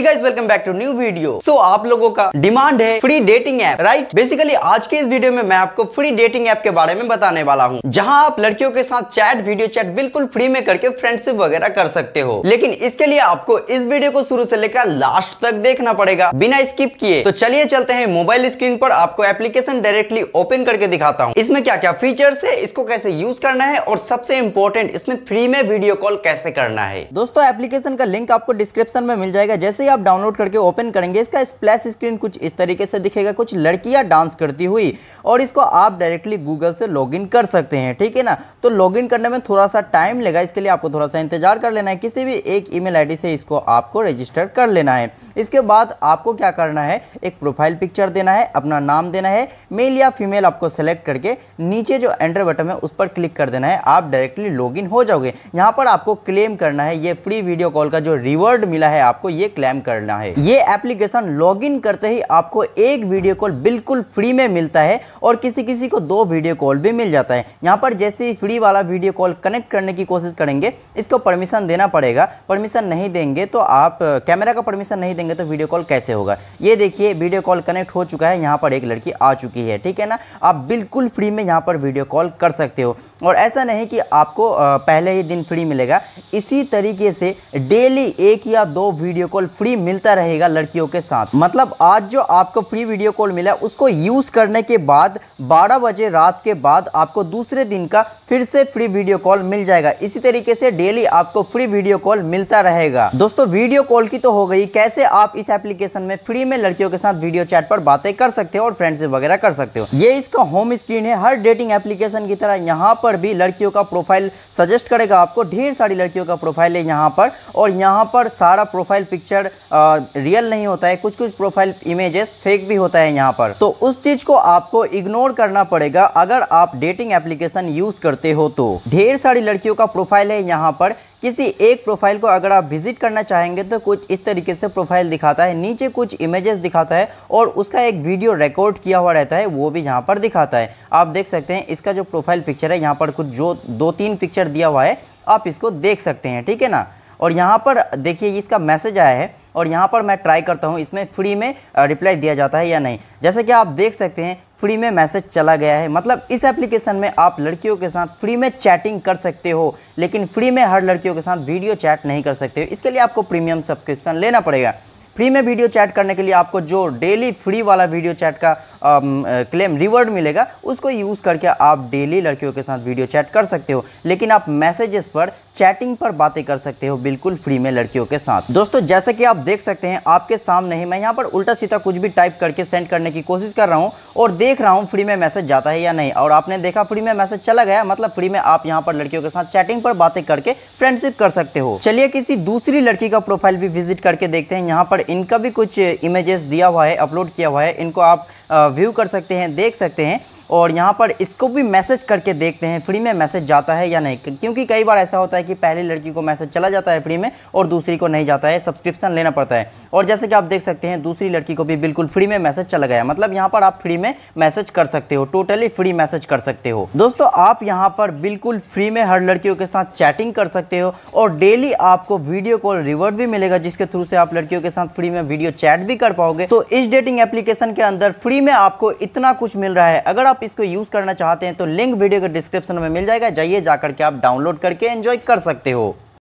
guys welcome back to new video so आप लोगों का डिमांड है free dating app right basically आज के इस वीडियो में मैं आपको फ्री डेटिंग ऐप के बारे में बताने वाला हूँ जहाँ आप लड़कियों के साथ चैट वीडियो चैट बिल्कुल फ्री में करके फ्रेंडशिप वगैरह कर सकते हो लेकिन इसके लिए आपको इस वीडियो को शुरू से लेकर लास्ट तक देखना पड़ेगा बिना स्किप किए तो चलिए चलते हैं मोबाइल स्क्रीन पर आपको एप्लीकेशन डायरेक्टली ओपन करके दिखाता हूँ इसमें क्या क्या फीचर्स है इसको कैसे यूज करना है और सबसे इम्पोर्टेंट इसमें फ्री में वीडियो कॉल कैसे करना है दोस्तों एप्लीकेशन का लिंक आपको डिस्क्रिप्शन में मिल जाएगा जैसे जैसे ही आप डाउनलोड करके ओपन करेंगे इसका स्प्लैश स्क्रीन कुछ इस तरीके से दिखेगा कुछ लड़कियां डांस करती हुई और इसको आप डायरेक्टली गूगल से लॉगिन कर सकते हैं ठीक है ना तो लॉगिन करने में थोड़ा सा टाइम लेगा इसके लिए आपको थोड़ा सा इंतजार कर लेना है किसी भी एक ईमेल आईडी से इसको आपको रजिस्टर कर लेना है इसके बाद आपको क्या करना है एक प्रोफाइल पिक्चर देना है अपना नाम देना है मेल या फीमेल आपको सेलेक्ट करके नीचे जो एंटर बटन है उस पर क्लिक कर देना है आप डायरेक्टली लॉगिन हो जाओगे यहाँ पर आपको क्लेम करना है ये फ्री वीडियो कॉल का जो रिवॉर्ड मिला है आपको ये क्लेम करना है ये एप्लीकेशन लॉग करते ही आपको एक वीडियो कॉल बिल्कुल फ्री में मिलता है और किसी किसी को दो वीडियो कॉल भी मिल जाता है यहाँ पर जैसे ही फ्री वाला वीडियो कॉल कनेक्ट करने की कोशिश करेंगे इसको परमिशन देना पड़ेगा परमिशन नहीं देंगे तो आप कैमरा का परमिशन नहीं देंगे देंगे तो वीडियो कॉल कैसे होगा ये देखिए वीडियो कॉल कनेक्ट हो चुका है यहाँ पर एक लड़की आ चुकी है ठीक है ना आप बिल्कुल फ्री में यहाँ पर वीडियो कॉल कर सकते हो और ऐसा नहीं कि आपको पहले ही दिन फ्री मिलेगा इसी तरीके से डेली एक या दो वीडियो कॉल फ्री मिलता रहेगा लड़कियों के साथ मतलब आज जो आपको फ्री वीडियो कॉल मिला उसको यूज़ करने के बाद बारह बजे रात के बाद आपको दूसरे दिन का फिर से फ्री वीडियो कॉल मिल जाएगा इसी तरीके से डेली आपको फ्री वीडियो कॉल मिलता रहेगा दोस्तों वीडियो कॉल की तो हो गई कैसे आप इस एप्लीकेशन में फ्री में लड़कियों के साथ वीडियो चैट पर बातें कर सकते हो और फ्रेंड्स वगैरह कर सकते हो ये इसका होम स्क्रीन है हर डेटिंग एप्लीकेशन की तरह यहाँ पर भी लड़कियों का प्रोफाइल सजेस्ट करेगा आपको ढेर सारी लड़कियों का प्रोफाइल है यहाँ पर और यहाँ पर सारा प्रोफाइल पिक्चर रियल नहीं होता है कुछ कुछ प्रोफाइल इमेजेस फेक भी होता है यहाँ पर तो उस चीज़ को आपको इग्नोर करना पड़ेगा अगर आप डेटिंग एप्लीकेशन यूज़ करते करते हो तो ढेर सारी लड़कियों का प्रोफाइल है यहाँ पर किसी एक प्रोफाइल को अगर आप विजिट करना चाहेंगे तो कुछ इस तरीके से प्रोफाइल दिखाता है नीचे कुछ इमेजेस दिखाता है और उसका एक वीडियो रिकॉर्ड किया हुआ रहता है वो भी यहाँ पर दिखाता है आप देख सकते हैं इसका जो प्रोफाइल पिक्चर है यहाँ पर कुछ जो दो तीन पिक्चर दिया हुआ है आप इसको देख सकते हैं ठीक है ना और यहाँ पर देखिए इसका मैसेज आया है और यहाँ पर मैं ट्राई करता हूँ इसमें फ्री में रिप्लाई दिया जाता है या नहीं जैसे कि आप देख सकते हैं फ्री में मैसेज चला गया है मतलब इस एप्लीकेशन में आप लड़कियों के साथ फ्री में चैटिंग कर सकते हो लेकिन फ्री में हर लड़कियों के साथ वीडियो चैट नहीं कर सकते हो इसके लिए आपको प्रीमियम सब्सक्रिप्शन लेना पड़ेगा फ्री में वीडियो चैट करने के लिए आपको जो डेली फ्री वाला वीडियो चैट का क्लेम रिवॉर्ड मिलेगा उसको यूज़ करके आप डेली लड़कियों के साथ वीडियो चैट कर सकते हो लेकिन आप मैसेजेस पर चैटिंग पर बातें कर सकते हो बिल्कुल फ्री में लड़कियों के साथ दोस्तों जैसे कि आप देख सकते हैं आपके सामने ही मैं यहाँ पर उल्टा सीधा कुछ भी टाइप करके सेंड करने की कोशिश कर रहा हूँ और देख रहा हूँ फ्री में मैसेज जाता है या नहीं और आपने देखा फ्री में मैसेज चला गया मतलब फ्री में आप यहाँ पर लड़कियों के साथ चैटिंग पर बातें करके फ्रेंडशिप कर सकते हो चलिए किसी दूसरी लड़की का प्रोफाइल भी विजिट करके देखते हैं यहाँ पर इनका भी कुछ इमेजेस दिया हुआ है अपलोड किया हुआ है इनको आप व्यू कर सकते हैं देख सकते हैं और यहाँ पर इसको भी मैसेज करके देखते हैं फ्री में मैसेज जाता है या नहीं क्योंकि कई बार ऐसा होता है कि पहली लड़की को मैसेज चला जाता है फ्री में और दूसरी को नहीं जाता है सब्सक्रिप्शन लेना पड़ता है और जैसे कि आप देख सकते हैं दूसरी लड़की को भी बिल्कुल फ्री में मैसेज चला गया मतलब यहाँ पर आप फ्री में मैसेज कर सकते हो टोटली फ्री मैसेज कर सकते हो दोस्तों आप यहाँ पर बिल्कुल फ्री में हर लड़कियों के साथ चैटिंग कर सकते हो और डेली आपको वीडियो कॉल रिवर्ड भी मिलेगा जिसके थ्रू से आप लड़कियों के साथ फ्री में वीडियो चैट भी कर पाओगे तो इस डेटिंग एप्लीकेशन के अंदर फ्री में आपको इतना कुछ मिल रहा है अगर आप इसको यूज़ करना चाहते हैं तो लिंक वीडियो के डिस्क्रिप्शन में मिल जाएगा जाइए जाकर के आप डाउनलोड करके एंजॉय कर सकते हो